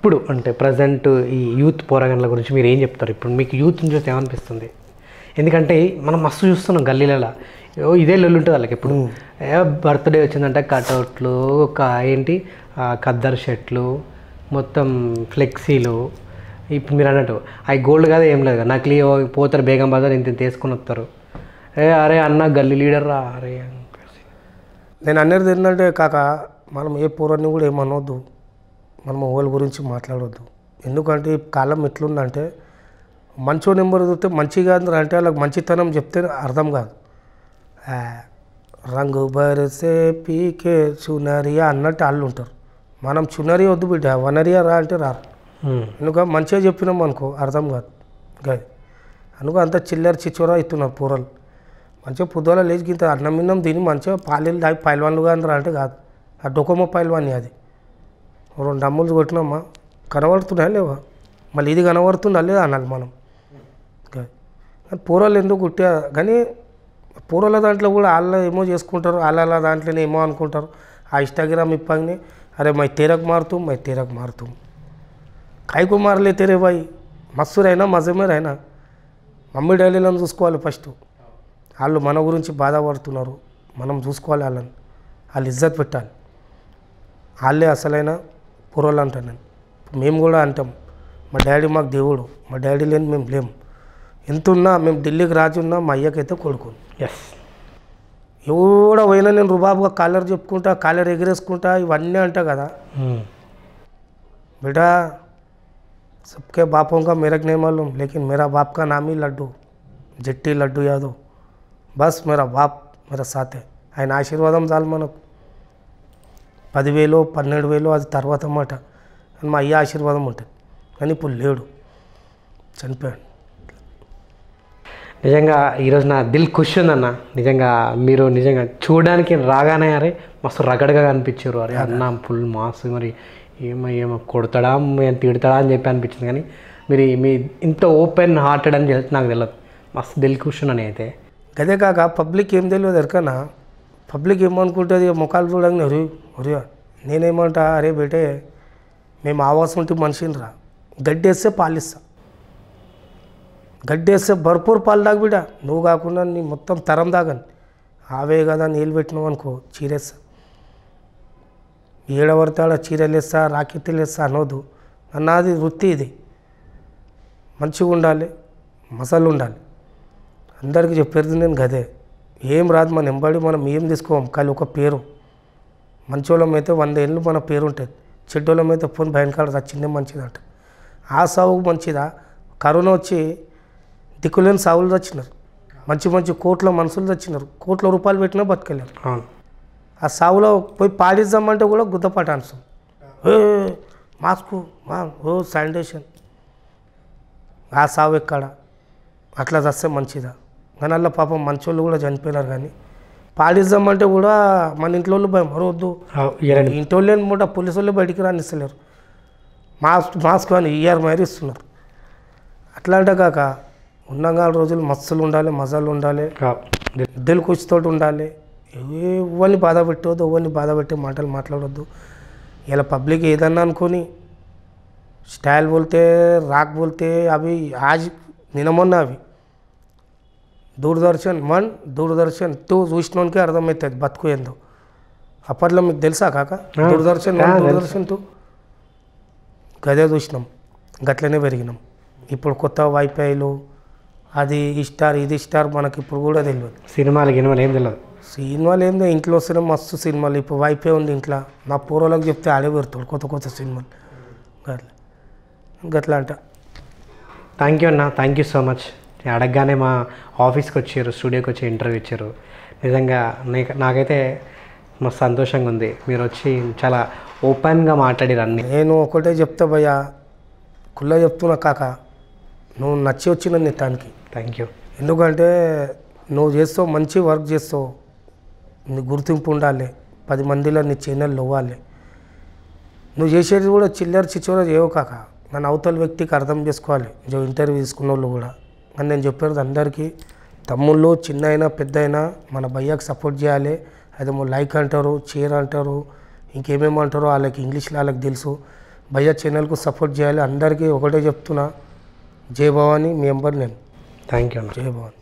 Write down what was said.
ఇప్పుడు అంటే ప్రజెంట్ ఈ యూత్ పోరాగన్ల గురించి మీరు ఏం చెప్తారు ఇప్పుడు మీకు యూత్ని చూస్తే ఏమనిపిస్తుంది ఎందుకంటే మనం మస్తు చూస్తున్నాం గల్లీలలో ఇదే లొల్లు ఉంటుంది వాళ్ళకి ఇప్పుడు ఏ బర్త్డే వచ్చిందంటే కట్అవుట్లు ఒక ఏంటి కద్దర్ షర్ట్లు మొత్తం ఫ్లెక్సీలు ఇప్పుడు మీరు అన్నట్టు అవి గోల్డ్ కాదు ఏం లేదు నకిలీ పోతారు బేగం బజార్ ఇంత తీసుకుని వస్తారు ఏ అరే అన్న గల్లీ లీడర్ రా అరే నేను అన్నది ఏంటంటే కాక మనం ఏ పూర్వాన్ని కూడా ఏమనొద్దు మనం వాళ్ళ గురించి మాట్లాడవద్దు ఎందుకంటే ఈ కాలం ఎట్లుందంటే మంచో నెంబర్ చూస్తే మంచిగా అంటే వాళ్ళకి మంచితనం చెప్తే అర్థం కాదు రంగు బరిసే పీకే చునరియా అన్నట్టు వాళ్ళు ఉంటారు మనం చునరి వద్దు బిడ్డ వనరియా రా అంటే రారు ఎందుకంటే మంచిగా చెప్పినాం అనుకో అర్థం కాదు గది అనుకో అంత చిల్లర చిచ్చోరా ఇస్తున్నారు పూరలు మంచిగా పొద్దుల లేచి గింత అన్నం మిన్నం తిని మంచిగా పాలిల్ తాగి పైల్వాన్లు కానీ రా అంటే కాదు ఆ డొకోమో పైల్వాని అది రెండు అమ్ములు కొట్టినామా కనబడుతున్నాయా లేవా మళ్ళీ ఇది కనబడుతుందా లేదా అనాలి మనం పూర్వాలు ఎందుకు కుట్టా కానీ పూర్వాల దాంట్లో కూడా వాళ్ళ ఏమో చేసుకుంటారు వాళ్ళ దాంట్లోనే ఏమో అనుకుంటారు ఆ ఇన్స్టాగ్రామ్ ఇప్పని అరే మై తీరకు మారుతూ మై తీరకు మారుతూ కాయకు మారలే తెరే బాయ్ మస్సురైనా మజమేరైనా మమ్మీ డైలీలను చూసుకోవాలి ఫస్ట్ వాళ్ళు మన గురించి బాధపడుతున్నారు మనం చూసుకోవాలి వాళ్ళని వాళ్ళు ఇజ్జత్ పెట్టాలి వాళ్ళే అసలైన పూర్వలు అంటాను నేను మేము కూడా అంటాం మా డాడీ మాకు దేవుడు మా డాడీ లేని మేము లేము ఎంత ఉన్నా మేము ఢిల్లీకి రాజు ఉన్నా మా అయ్యకైతే కొడుకుని ఎస్ ఎవడ పోయినా నేను రుబాబుగా కాలర్ చెప్పుకుంటా కాలర్ ఎగిరేసుకుంటా ఇవన్నీ అంటా కదా hmm. బిడ్డా సబ్కే బాపోంగా మేరకు నేమాలు లేకిన్ మేరా బాప్కా నామీ లడ్డు జట్టి లడ్డు యాదవ్ బస్ మేరా బాప్ మేరా సాతే ఆయన ఆశీర్వాదం చాలు మనకు పదివేలో పన్నెండు వేలో అది తర్వాత మాట మా అయ్య ఆశీర్వాదం ఉంటుంది కానీ ఇప్పుడు లేడు చనిపోయాడు నిజంగా ఈరోజు నా దిల్ ఖుషి ఉందన్న నిజంగా మీరు నిజంగా చూడడానికి రాగానే అరే మస్తు రగడగా అనిపించారు అరే అన్న ఫుల్ మాస్ మరి ఏమో ఏమో కొడతాడా ఏం తిడతాడా అని చెప్పి అనిపించింది కానీ మీరు మీ ఇంత ఓపెన్ హార్టెడ్ అని చెప్పి నాకు తెలియదు మస్తు దిల్ ఖుషి ఉన్నాను అయితే అదే కాక పబ్లిక్ ఏం తెలియదు ఎరకన్నా పబ్లిక్ ఏమనుకుంటుంది ముఖాలు చూడగానే అరే అరే నేనేమంటా అరే బేటే మేము ఆవాసం ఉంటే మనిషిని రా గడ్డేస్తే పాలిస్తా గడ్డేస్తే భర్పూర్ పాలు దాకా బిడ్డ నువ్వు కాకుండా నీ మొత్తం తరం దాగని ఆవే కదా నీళ్ళు పెట్టినావు అనుకో చీరేస్తా ఏడవరతాడ చీరలేస్తా రాకెత్తులేస్తా అనోదు అన్నది వృత్తి ఇది మంచిగా ఉండాలి మసలు ఉండాలి అందరికీ చెప్పేది నేను గదే ఏం రాదు మన ఎంబడి మనం ఏం తీసుకోం కానీ ఒక పేరు మంచోళ్ళం అయితే వంద ఏళ్ళు మన పేరు ఉంటుంది చెడ్డోళ్ళం అయితే భయంకరం భయంకర మంచిది మంచిదంట ఆ సాగుకు మంచిదా కరోనా వచ్చి దిక్కులేని సాగులు తెచ్చినారు మంచి మంచి కోట్ల మనుషులు తెచ్చినారు కోట్ల రూపాయలు పెట్టినా బతకలేరు ఆ సాగులో పోయి పాడిద్దామంటే కూడా గుద్దపాట అంశం ఏ మాస్కు మా ఓ శానిటేషన్ ఆ సావు ఎక్కడ అట్లా చస్తే మంచిదా గనాల పాపం వాళ్ళు కూడా చనిపోయినారు కానీ పాలిజం అంటే కూడా మన ఇంట్లో వాళ్ళు భయం మరొద్దు ఇంట్లో లేని మూట పోలీసు వాళ్ళు బయటికి రానిస్తలేరు మాస్క్ మాస్క్ అని ఈఆర్ మరి ఇస్తున్నారు అట్లాంటి కాక ఉండగా రోజులు మస్సులు ఉండాలి మజాలు ఉండాలి ఇద్దరు కూర్చుతోటి ఉండాలి ఎవరిని బాధ పెట్టవద్దు ఎవరిని బాధ పెట్టి మాటలు మాట్లాడొద్దు ఇలా పబ్లిక్ ఏదన్నా అనుకొని స్టైల్ పోలితే రాక్ పోలితే అవి ఆజ్ నినమొన్న అవి దూరదర్శన్ వన్ దూరదర్శన్ టూ చూసినోనికే అర్థమవుతుంది బతుకు ఏందో అప్పట్లో మీకు తెలుసా కాక దూరదర్శన్ వన్ దూరదర్శన్ టూ గదే చూసినాం గట్లనే పెరిగినాం ఇప్పుడు కొత్త వైఫైలు అది ఈ స్టార్ ఇది స్టార్ మనకి ఇప్పుడు కూడా తెలియదు సినిమాలు గినిమాలు ఏం తెలియదు సినిమాలు ఏందో ఇంట్లో వస్తే మస్తు సినిమాలు ఇప్పుడు వైఫై ఉంది ఇంట్లో నా పూర్వలకు చెప్తే ఆడే పెడతాడు కొత్త కొత్త సినిమాలు గట్లా గట్లా అంట థ్యాంక్ యూ అన్న థ్యాంక్ యూ సో మచ్ నేను అడగగానే మా ఆఫీస్కి వచ్చారు స్టూడియోకి వచ్చి ఇంటర్వ్యూ ఇచ్చారు నిజంగా నాకైతే మా సంతోషంగా ఉంది మీరు వచ్చి చాలా ఓపెన్గా మాట్లాడారు నేను ఒకటే చెప్తా భయ్యా కుళ్ళ చెప్తున్నా కాక నువ్వు నచ్చి వచ్చిన నీ థ్యాంక్ యూ ఎందుకంటే నువ్వు చేస్తావు మంచి వర్క్ చేస్తావు నీ గుర్తింపు ఉండాలి పది మందిలో నీ ఛానల్ ఇవ్వాలి నువ్వు చేసేది కూడా చిల్లర చిచ్చోరా చేయవు కాక నన్ను అవతల వ్యక్తికి అర్థం చేసుకోవాలి ఇంటర్వ్యూ తీసుకున్న వాళ్ళు కూడా అని నేను చెప్పేది అందరికీ తమ్ముళ్ళు చిన్న అయినా పెద్ద అయినా మన భయ్యాకి సపోర్ట్ చేయాలి అయితే లైక్ అంటారు షేర్ అంటారు ఇంకేమేమి అంటారో వాళ్ళకి ఇంగ్లీష్లో వాళ్ళకి తెలుసు భయ్య ఛానల్కు సపోర్ట్ చేయాలి అందరికీ ఒకటే చెప్తున్నా జయ భవానీ మీ ఎంబర్ నేను థ్యాంక్ యూ జయ భవాని